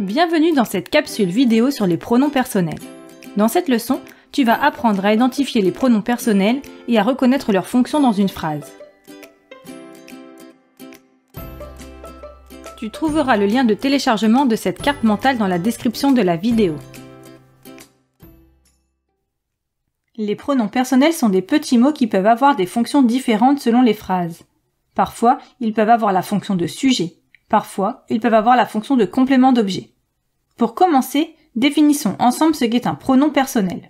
Bienvenue dans cette capsule vidéo sur les pronoms personnels. Dans cette leçon, tu vas apprendre à identifier les pronoms personnels et à reconnaître leurs fonctions dans une phrase. Tu trouveras le lien de téléchargement de cette carte mentale dans la description de la vidéo. Les pronoms personnels sont des petits mots qui peuvent avoir des fonctions différentes selon les phrases. Parfois, ils peuvent avoir la fonction de sujet, Parfois, ils peuvent avoir la fonction de complément d'objet. Pour commencer, définissons ensemble ce qu'est un pronom personnel.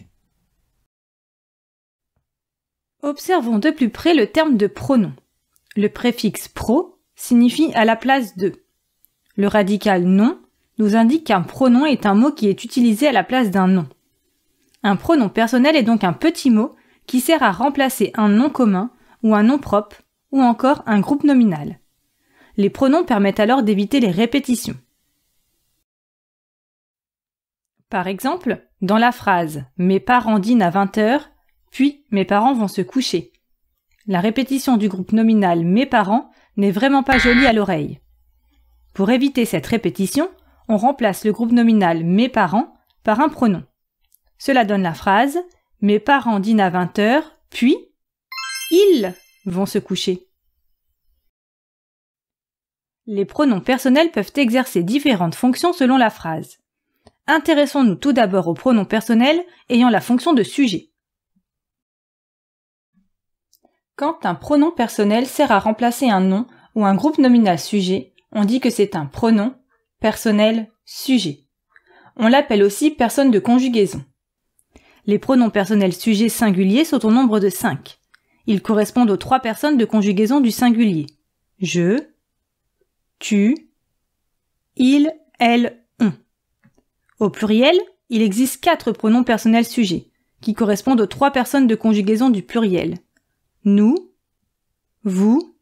Observons de plus près le terme de pronom. Le préfixe pro signifie à la place de. Le radical non nous indique qu'un pronom est un mot qui est utilisé à la place d'un nom. Un pronom personnel est donc un petit mot qui sert à remplacer un nom commun ou un nom propre ou encore un groupe nominal. Les pronoms permettent alors d'éviter les répétitions. Par exemple, dans la phrase Mes parents dînent à 20h, puis mes parents vont se coucher. La répétition du groupe nominal Mes parents n'est vraiment pas jolie à l'oreille. Pour éviter cette répétition, on remplace le groupe nominal Mes parents par un pronom. Cela donne la phrase Mes parents dînent à 20h, puis ils vont se coucher. Les pronoms personnels peuvent exercer différentes fonctions selon la phrase. Intéressons-nous tout d'abord aux pronoms personnels ayant la fonction de sujet. Quand un pronom personnel sert à remplacer un nom ou un groupe nominal sujet, on dit que c'est un pronom personnel sujet. On l'appelle aussi personne de conjugaison. Les pronoms personnels sujet singuliers sont au nombre de 5. Ils correspondent aux trois personnes de conjugaison du singulier. Je, tu, il, elle, on. Au pluriel, il existe quatre pronoms personnels sujets, qui correspondent aux trois personnes de conjugaison du pluriel. Nous, vous,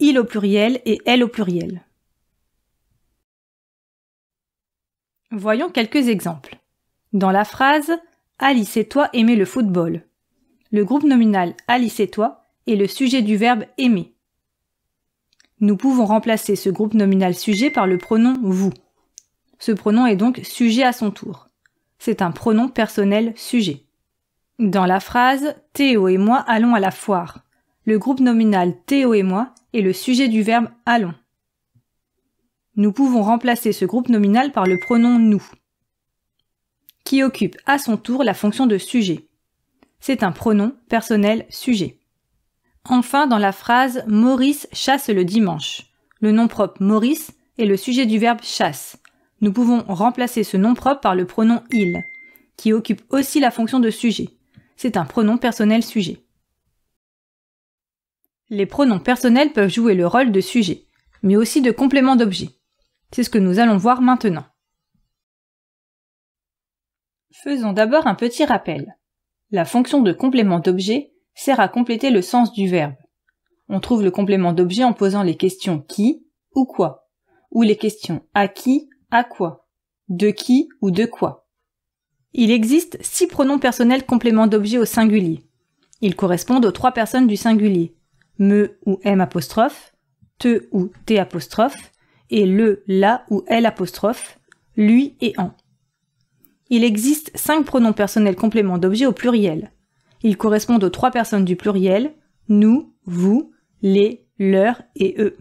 il au pluriel et elle au pluriel. Voyons quelques exemples. Dans la phrase Alice et toi aimez le football. Le groupe nominal Alice et toi est le sujet du verbe aimer. Nous pouvons remplacer ce groupe nominal sujet par le pronom vous. Ce pronom est donc sujet à son tour. C'est un pronom personnel sujet. Dans la phrase Théo et moi allons à la foire, le groupe nominal Théo et moi est le sujet du verbe allons. Nous pouvons remplacer ce groupe nominal par le pronom nous, qui occupe à son tour la fonction de sujet. C'est un pronom personnel sujet. Enfin, dans la phrase Maurice chasse le dimanche, le nom propre Maurice est le sujet du verbe chasse. Nous pouvons remplacer ce nom propre par le pronom il, qui occupe aussi la fonction de sujet. C'est un pronom personnel sujet. Les pronoms personnels peuvent jouer le rôle de sujet, mais aussi de complément d'objet. C'est ce que nous allons voir maintenant. Faisons d'abord un petit rappel. La fonction de complément d'objet sert à compléter le sens du verbe. On trouve le complément d'objet en posant les questions qui ou quoi, ou les questions à qui, à quoi, de qui ou de quoi. Il existe six pronoms personnels compléments d'objet au singulier. Ils correspondent aux trois personnes du singulier. Me ou M te ou T et le, la ou elle lui et en. Il existe cinq pronoms personnels compléments d'objet au pluriel. Ils correspondent aux trois personnes du pluriel, nous, vous, les, leur et eux.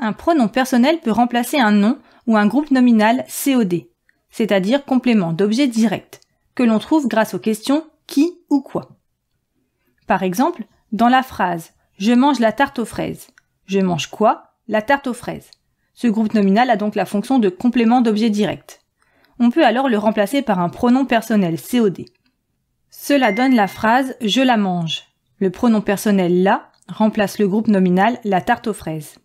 Un pronom personnel peut remplacer un nom ou un groupe nominal COD, c'est-à-dire complément d'objet direct, que l'on trouve grâce aux questions qui ou quoi. Par exemple, dans la phrase Je mange la tarte aux fraises. Je mange quoi La tarte aux fraises. Ce groupe nominal a donc la fonction de complément d'objet direct on peut alors le remplacer par un pronom personnel COD. Cela donne la phrase je la mange. Le pronom personnel la remplace le groupe nominal la tarte aux fraises.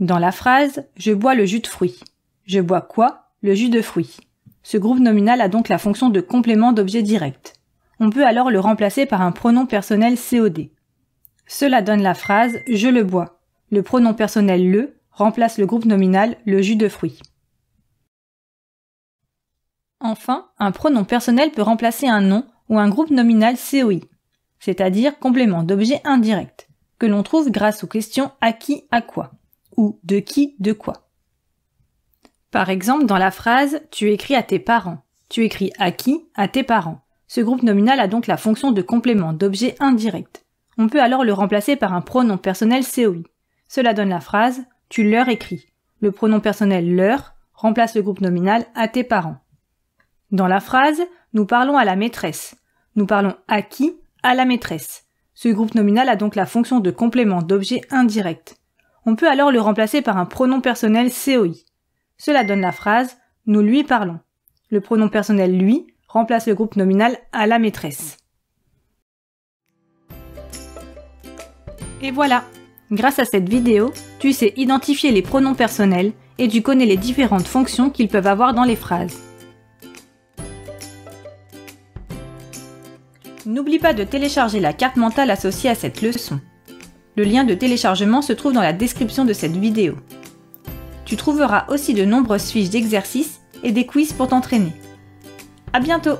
Dans la phrase je bois le jus de fruits. Je bois quoi Le jus de fruits. Ce groupe nominal a donc la fonction de complément d'objet direct. On peut alors le remplacer par un pronom personnel COD. Cela donne la phrase je le bois. Le pronom personnel le remplace le groupe nominal le jus de fruits. Enfin, un pronom personnel peut remplacer un nom ou un groupe nominal COI, c'est-à-dire complément d'objet indirect, que l'on trouve grâce aux questions à qui, à quoi, ou de qui, de quoi. Par exemple, dans la phrase Tu écris à tes parents, tu écris à qui, à tes parents. Ce groupe nominal a donc la fonction de complément d'objet indirect. On peut alors le remplacer par un pronom personnel COI. Cela donne la phrase Tu leur écris. Le pronom personnel leur remplace le groupe nominal à tes parents. Dans la phrase, nous parlons à la maîtresse. Nous parlons à qui À la maîtresse. Ce groupe nominal a donc la fonction de complément d'objet indirect. On peut alors le remplacer par un pronom personnel COI. Cela donne la phrase nous lui parlons. Le pronom personnel lui remplace le groupe nominal à la maîtresse. Et voilà Grâce à cette vidéo, tu sais identifier les pronoms personnels et tu connais les différentes fonctions qu'ils peuvent avoir dans les phrases. N'oublie pas de télécharger la carte mentale associée à cette leçon. Le lien de téléchargement se trouve dans la description de cette vidéo. Tu trouveras aussi de nombreuses fiches d'exercices et des quiz pour t'entraîner. À bientôt